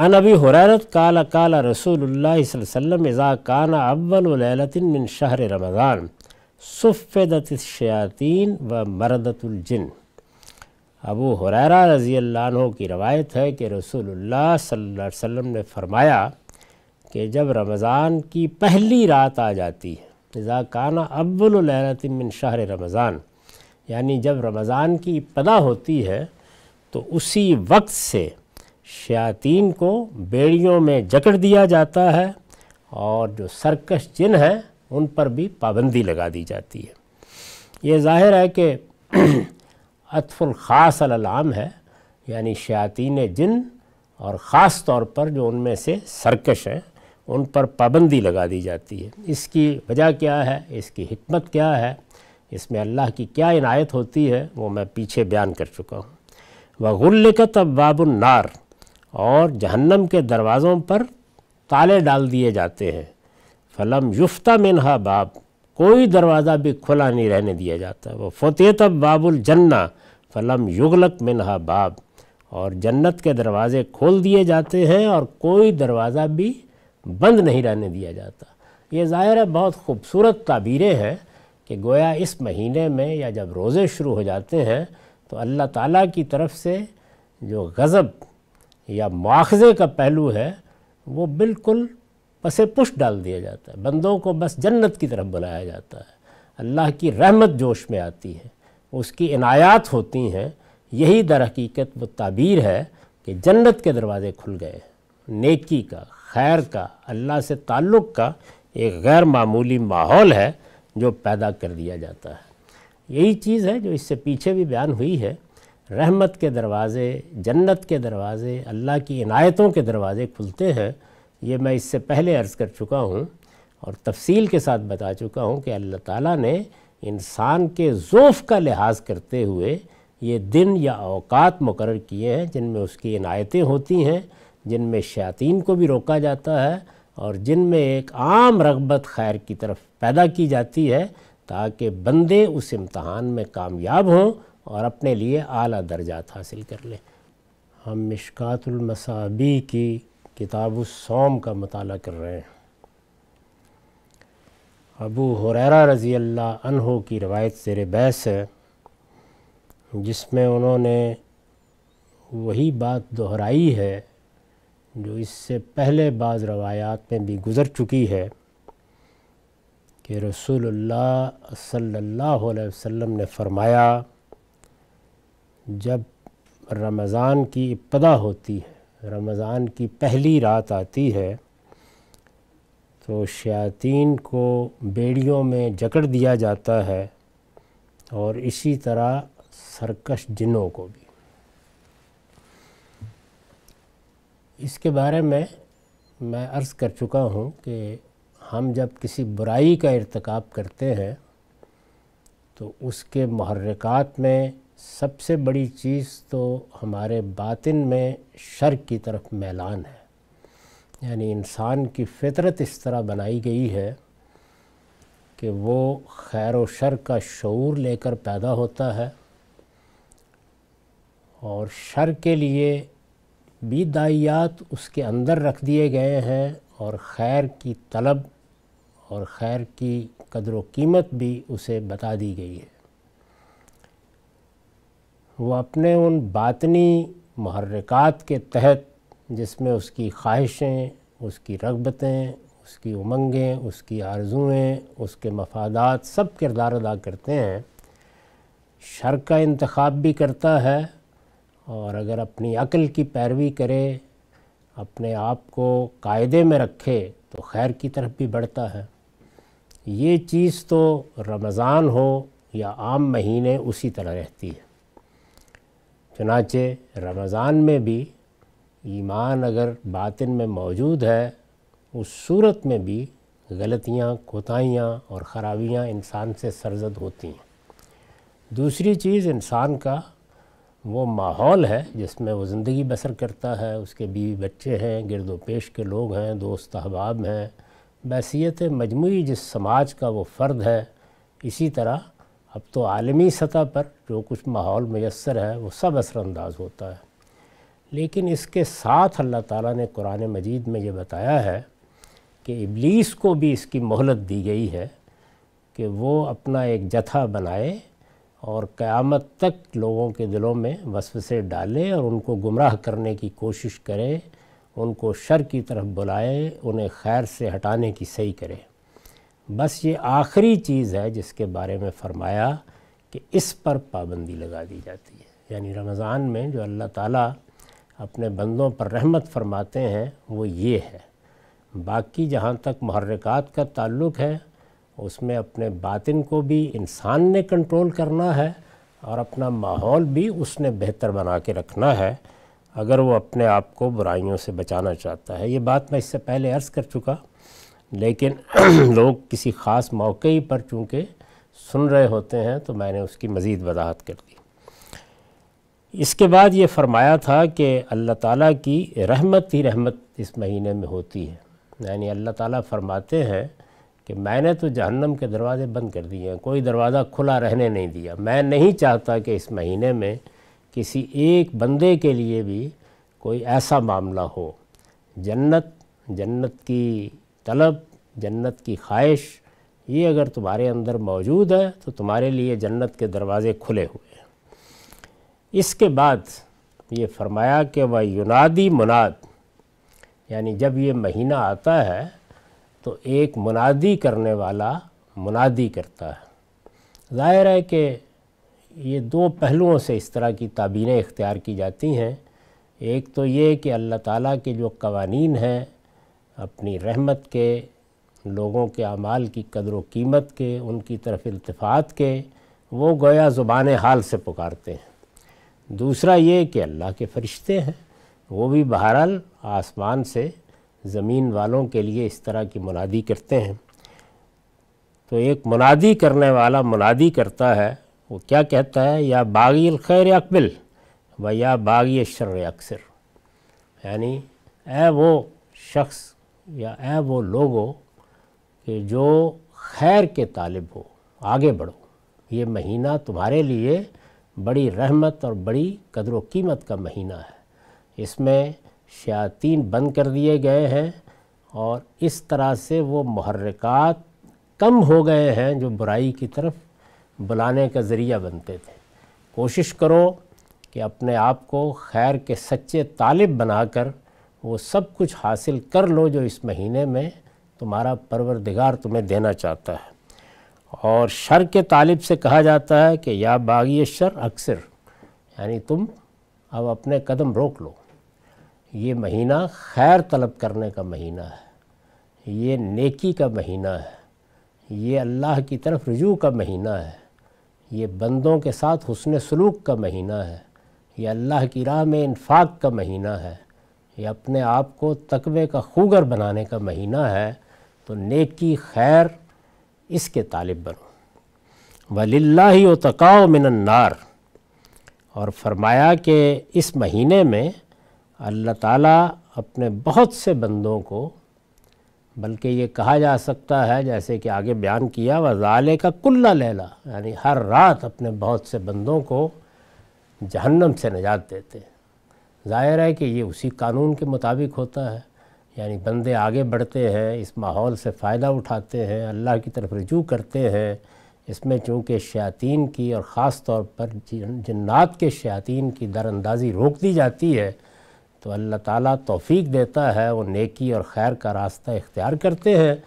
अन अभी हुरैरत काला काला रसूलुल्लाह वसल्लम इज़ा काना अव्वलतिन मिन शहर रमज़ान सुफ़दत शयातीन व मरदतुलजिन अबू हुरैरा रज़ी अल्लाह की रवायत है कि रसूलुल्लाह सल्लल्लाहु अलैहि वसल्लम ने फरमाया कि जब रमज़ान की पहली रात आ जाती है इज़ा काना अव्वलतिन मिन शहर रमज़ान यानी जब रमज़ान की इब्तदा होती है तो उसी वक्त से शयातीन को बेड़ियों में जकड़ दिया जाता है और जो सर्कस चिन्ह हैं उन पर भी पाबंदी लगा दी जाती है ये जाहिर है कि अतफुल ख़ास अलाम है यानी शयातीन जिन और ख़ास तौर पर जो उनमें से सर्कश हैं उन पर पाबंदी लगा दी जाती है इसकी वजह क्या है इसकी हमत क्या है इसमें अल्लाह की क्या इनायत होती है वो मैं पीछे बयान कर चुका हूँ बाबुल नार और जहन्नम के दरवाज़ों पर ताले डाल दिए जाते हैं फलम युफ्ता मिनहा बाब कोई दरवाज़ा भी खुला नहीं रहने दिया जाता वो फ़तेह बाबुल जन्ना फलम युगलक मिनहा बाब और जन्नत के दरवाज़े खोल दिए जाते हैं और कोई दरवाज़ा भी बंद नहीं रहने दिया जाता ये ज़ाहिर है बहुत खूबसूरत ताबीरें हैं कि गोया इस महीने में या जब रोज़े शुरू हो जाते हैं तो अल्लाह ताला की तरफ से जो गज़ब या मुआज़े का पहलू है वो बिल्कुल पसे पुश डाल दिया जाता है बंदों को बस जन्नत की तरफ बुलाया जाता है अल्लाह की रहमत जोश में आती है उसकी इनायात होती हैं यही दर हकीकत व ताबीर है कि जन्नत के दरवाज़े खुल गए हैं नेकी का खैर का अल्लाह से ताल्लुक़ का एक गैर मामूली माहौल है जो पैदा कर दिया जाता है यही चीज़ है जो इससे पीछे भी बयान हुई है रहमत के दरवाज़े जन्नत के दरवाज़े अल्लाह की इनायतों के दरवाज़े खुलते हैं ये मैं इससे पहले अर्ज़ कर चुका हूँ और तफसील के साथ बता चुका हूँ कि अल्लाह ताला ने इंसान के ज़ोफ़ का लिहाज करते हुए ये दिन या अवकात मुकर किए हैं जिनमें उसकी इनायतें होती हैं जिनमें शयातीन को भी रोका जाता है और जिनमें एक आम रगबत खैर की तरफ पैदा की जाती है ताकि बंदे उस इम्तहान में कामयाब हों और अपने लिए आला दर्जात हासिल कर लें हम मिशकातुलमसाबी की किताब सोम का मताल कर रहे हैं अबू हुरैरा रज़ी अल्लाह की रवायत से बैस है जिसमें उन्होंने वही बात दोहराई है जो इससे पहले बाज़ रवायात में भी गुज़र चुकी है कि रसूलुल्लाह सल्लल्लाहु अलैहि वसल्लम ने फ़रमाया जब रमज़ान की इब्तदा होती है रमज़ान की पहली रात आती है तो शयातीन को बेड़ियों में जकड़ दिया जाता है और इसी तरह सरकश जिनों को भी इसके बारे में मैं अर्ज़ कर चुका हूँ कि हम जब किसी बुराई का इरतकब करते हैं तो उसके महरक़ात में सबसे बड़ी चीज़ तो हमारे बातिन में शर की तरफ मैलान है यानी इंसान की फितरत इस तरह बनाई गई है कि वो खैर व शर का शूर लेकर पैदा होता है और शर के लिए भी दाइयात उसके अंदर रख दिए गए हैं और खैर की तलब और खैर की कदर कीमत भी उसे बता दी गई है वो अपने उन बातनी महरक़ात के तहत जिसमें उसकी ख्वाहिशें उसकी रगबतें उसकी उमंगें उसकी आर्जुएँ उसके मफादात सब किरदार अदा करते हैं शर का इंतखब भी करता है और अगर अपनी अकल की पैरवी करे अपने आप को कायदे में रखे तो खैर की तरफ भी बढ़ता है ये चीज़ तो रमज़ान हो या आम महीने उसी तरह रहती है चनाचे रमज़ान में भी ईमान अगर बातिन में मौजूद है उस सूरत में भी गलतियाँ कोताहियाँ और ख़राबियाँ इंसान से सरजद होती हैं दूसरी चीज़ इंसान का वो माहौल है जिसमें वो ज़िंदगी बसर करता है उसके बीवी बच्चे हैं गिरदो पेश के लोग हैं दोस्त अहबाब हैं बसीत मजमू जिस समाज का वो फ़र्द है इसी तरह अब तो आलमी सतह पर जो कुछ माहौल मैसर है वो सब असरानंदाज होता है लेकिन इसके साथ अल्लाह ताला ने कुरान मजीद में ये बताया है कि इबलीस को भी इसकी मोहलत दी गई है कि वो अपना एक जथा बनाए और क़यामत तक लोगों के दिलों में वसवसे डाले और उनको गुमराह करने की कोशिश करे उनको शर की तरफ बुलाए उन्हें खैर से हटाने की सही करे बस ये आखिरी चीज़ है जिसके बारे में फ़रमाया कि इस पर पाबंदी लगा दी जाती है यानी रमज़ान में जो अल्लाह ताला अपने बंदों पर रहमत फरमाते हैं वो ये है बाकी जहाँ तक महरिकात का ताल्लुक़ है उसमें अपने बातिन को भी इंसान ने कंट्रोल करना है और अपना माहौल भी उसने बेहतर बना के रखना है अगर वो अपने आप को बुराइयों से बचाना चाहता है ये बात मैं इससे पहले अर्ज़ कर चुका लेकिन लोग किसी ख़ास मौके ही पर चूँकि सुन रहे होते हैं तो मैंने उसकी मज़ीद वजाहत कर दी इसके बाद ये फरमाया था कि अल्लाह ताला की रहमत ही रहमत इस महीने में होती है यानी अल्लाह ताला फरमाते हैं कि मैंने तो जहन्नम के दरवाज़े बंद कर दिए हैं कोई दरवाज़ा खुला रहने नहीं दिया मैं नहीं चाहता कि इस महीने में किसी एक बंदे के लिए भी कोई ऐसा मामला हो जन्नत जन्नत की तलब जन्नत की ख्वाहिश ये अगर तुम्हारे अंदर मौजूद है तो तुम्हारे लिए जन्नत के दरवाज़े खुले हुए हैं इसके बाद ये फरमाया कि वह युनादी मुनाद यानी जब ये महीना आता है तो एक मुनादी करने वाला मुनादी करता है ज़ाहिर है कि ये दो पहलुओं से इस तरह की ताबीरें इख्तियार की जाती हैं एक तो ये कि अल्लाह ताला के जो कवानीन हैं अपनी रहमत के लोगों के अमाल की कदर कीमत के उनकी तरफ इल्तफात के वो गोया ज़ुबान हाल से पुकारते हैं दूसरा ये कि अल्लाह के फरिश्ते हैं वो भी बहरहाल आसमान से ज़मीन वालों के लिए इस तरह की मुनादी करते हैं तो एक मुनादी करने वाला मुनादी करता है वो क्या कहता है या बागी खैर अकबिल व या बागी शर अक्सर यानी ए वो शख्स या ए वो लोगों कि जो खैर के तालिब हो आगे बढ़ो ये महीना तुम्हारे लिए बड़ी रहमत और बड़ी कदर कीमत का महीना है इसमें शयातीन बंद कर दिए गए हैं और इस तरह से वो महरक़ात कम हो गए हैं जो बुराई की तरफ बुलाने का ज़रिया बनते थे कोशिश करो कि अपने आप को खैर के सच्चे तालिब बनाकर वो सब कुछ हासिल कर लो जो इस महीने में तुम्हारा परवरदिगार तुम्हें देना चाहता है और शर के तालिब से कहा जाता है कि या बागी शर अक्सर यानी तुम अब अपने कदम रोक लो ये महीना खैर तलब करने का महीना है ये नेकी का महीना है ये अल्लाह की तरफ रजू का महीना है ये बंदों के साथ हुसन सलूक का महीना है ये अल्लाह की राह में इन्फाक का महीना है ये अपने आप को तकबे का खूगर बनाने का महीना है तो नेकी खैर इसके तालिब बनो वलिल्ला ही व तकाओ मिनन्नार और फरमाया कि इस महीने में अल्लाह ताला अपने बहुत से बंदों को बल्कि ये कहा जा सकता है जैसे कि आगे बयान किया वजाले का कुल्ला लैला यानी हर रात अपने बहुत से बंदों को जहन्नम से निजात देते हैं ज़ाहिर है कि ये उसी कानून के मुताबिक होता है यानी बंदे आगे बढ़ते हैं इस माहौल से फ़ायदा उठाते हैं अल्लाह की तरफ रजू करते हैं इसमें चूँकि शयातीन की और ख़ास तौर पर जन्नात के शयातीन की दरअंदाज़ी रोक दी जाती है तो अल्लाह ताला तौफीक देता है वो नेकी और खैर का रास्ता इख्तियार करते हैं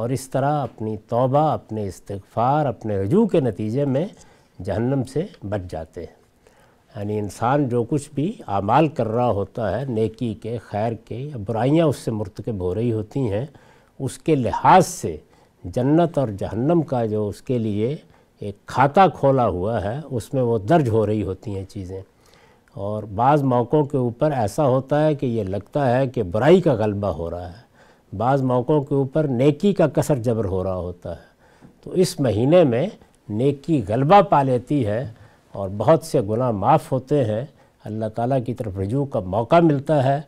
और इस तरह अपनी तौबा अपने इस्तफ़ार अपने रजू के नतीजे में जहन्नम से बच जाते हैं यानी इंसान जो कुछ भी आमाल कर रहा होता है नेकी के खैर के या बुराइयाँ उससे मुरतकब हो रही होती हैं उसके लिहाज से जन्नत और जहन्नम का जो उसके लिए एक खाता खोला हुआ है उसमें वो दर्ज हो रही होती हैं चीज़ें और बाज़ मौक़ों के ऊपर ऐसा होता है कि ये लगता है कि बुराई का गलबा हो रहा है बाज़ मौक़ों के ऊपर नेकी का कसर जबर हो रहा होता है तो इस महीने में नेकी गलबा पा लेती है और बहुत से गुनाह माफ़ होते हैं अल्लाह ताला की तरफ रजू का मौका मिलता है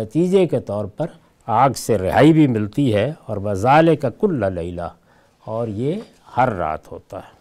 नतीजे के तौर पर आग से रिहाई भी मिलती है और वजाले का कुल्ला लैला और ये हर रात होता है